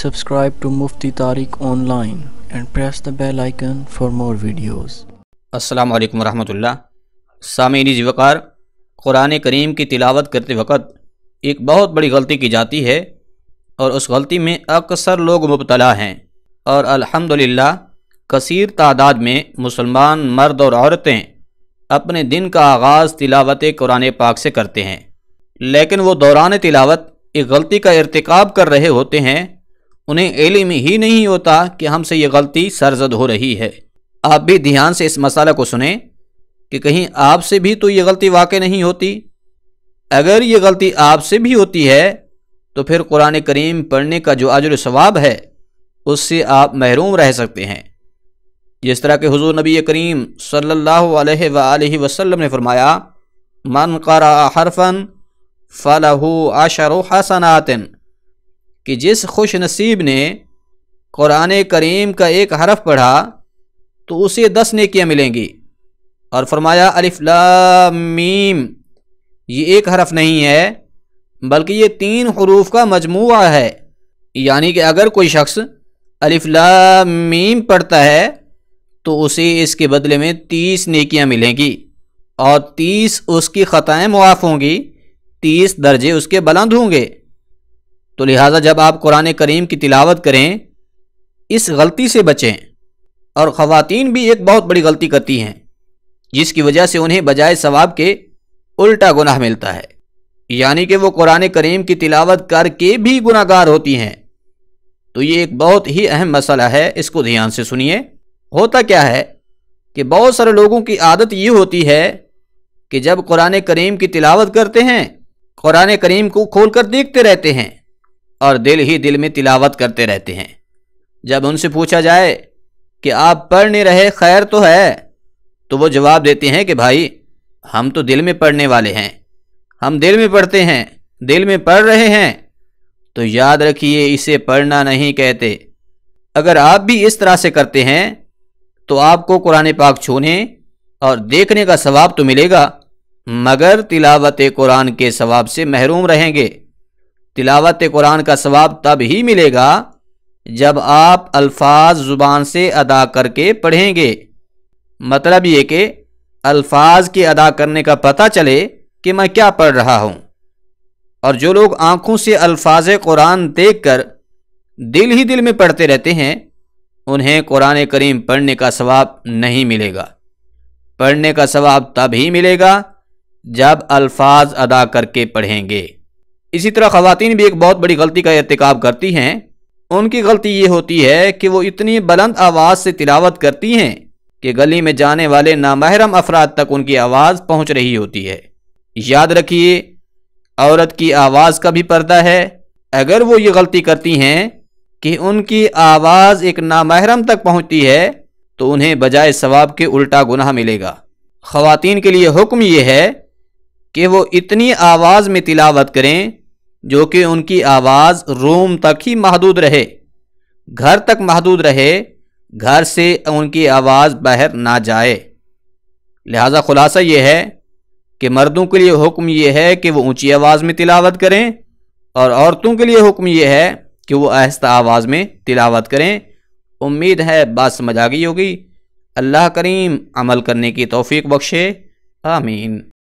subscribe to Mufti Tariq online and press the bell icon for more videos. अस्सलाम वालेकुम रहमतुल्लाह सामीन जी वक़ार कुरान करीम की तिलावत करते वक्त एक बहुत बड़ी गलती की जाती है और उस गलती में अक्सर लोग मुबतला हैं और अल्हम्दुलिल्लाह कसीर तादाद में मुसलमान मर्द और औरतें अपने दिन का आगाज़ तिलावत कुरान पाक से करते हैं लेकिन वो दौरान तिलावत एक गलती का इरतकब कर रहे होते हैं उन्हें इलम ही नहीं होता कि हमसे ये गलती सरजद हो रही है आप भी ध्यान से इस मसाला को सुने कि कहीं आपसे भी तो ये गलती वाक़ नहीं होती अगर ये गलती आपसे भी होती है तो फिर कुरान करीम पढ़ने का जो अजर सवाब है उससे आप महरूम रह सकते हैं जिस तरह के हजूर नबी करीम सल्ला वसलम ने फरमाया मन करा हरफन फ़लहू आशर हसनातिन कि जिस खुश नसीब ने क़ुरान करीम का एक हरफ पढ़ा तो उसे दस नेकियाँ मिलेंगी और फरमाया अलिफ्लामीम ये एक हरफ नहीं है बल्कि ये तीन हरूफ का मजमू है यानी कि अगर कोई शख्स अलिफ्लामीम पढ़ता है तो उसे इसके बदले में तीस नेकियाँ मिलेंगी और तीस उसकी ख़ताएँ मुआफ़ होंगी तीस दर्जे उसके बुलंद होंगे तो लिहाजा जब आप कुरान करीम की तिलावत करें इस गलती से बचें और ख़वातीन भी एक बहुत बड़ी गलती करती हैं जिसकी वजह से उन्हें बजाय सवाब के उल्टा गुनाह मिलता है यानी कि वो कुरान करीम की तिलावत करके भी गुनागार होती हैं तो ये एक बहुत ही अहम मसला है इसको ध्यान से सुनिए होता क्या है कि बहुत सारे लोगों की आदत ये होती है कि जब कुरान करीम की तिलावत करते हैं कुरान करीम को खोल कर देखते रहते हैं और दिल ही दिल में तिलावत करते रहते हैं जब उनसे पूछा जाए कि आप पढ़ नहीं रहे खैर तो है तो वो जवाब देते हैं कि भाई हम तो दिल में पढ़ने वाले हैं हम दिल में पढ़ते हैं दिल में पढ़ रहे हैं तो याद रखिए इसे पढ़ना नहीं कहते अगर आप भी इस तरह से करते हैं तो आपको कुरान पाक छूने और देखने का सवाब तो मिलेगा मगर तिलावत कुरान के सवाब से महरूम रहेंगे तिलावत कुरान का सवाब तब ही मिलेगा जब आप अल्फाज ज़ुबान से अदा करके पढ़ेंगे मतलब ये कि अल्फाज के अदा करने का पता चले कि मैं क्या पढ़ रहा हूँ और जो लोग आँखों से अल्फाज कुरान देख कर दिल ही दिल में पढ़ते रहते हैं उन्हें कुरान करीम पढ़ने का सवाब नहीं मिलेगा पढ़ने का सवाब तब ही मिलेगा जब अल्फाज अदा करके पढ़ेंगे इसी तरह खातन भी एक बहुत बड़ी गलती का इरतकब करती हैं उनकी गलती ये होती है कि वो इतनी बुलंद आवाज़ से तिलावत करती हैं कि गली में जाने वाले नामहरम अफराद तक उनकी आवाज़ पहुंच रही होती है याद रखिए औरत की आवाज़ का भी पर्दा है अगर वो ये गलती करती हैं कि उनकी आवाज़ एक नामहरम तक पहुंचती है तो उन्हें बजाय सवाब के उल्टा गुनाह मिलेगा खुवान के लिए हुक्म यह है कि वो इतनी आवाज़ में तिलावत करें जो कि उनकी आवाज़ रूम तक ही महदूद रहे घर तक महदूद रहे घर से उनकी आवाज़ बाहर ना जाए लिहाजा खुलासा ये है कि मर्दों के लिए हुक्म यह है कि वो ऊंची आवाज़ में तिलावत करें और औरतों के लिए हुक्म यह है कि वो आहिस्ता आवाज़ में तिलावत करें उम्मीद है बात समझ आ गई होगी अल्लाह करीम अमल करने की तौफीक बख्शे आमीन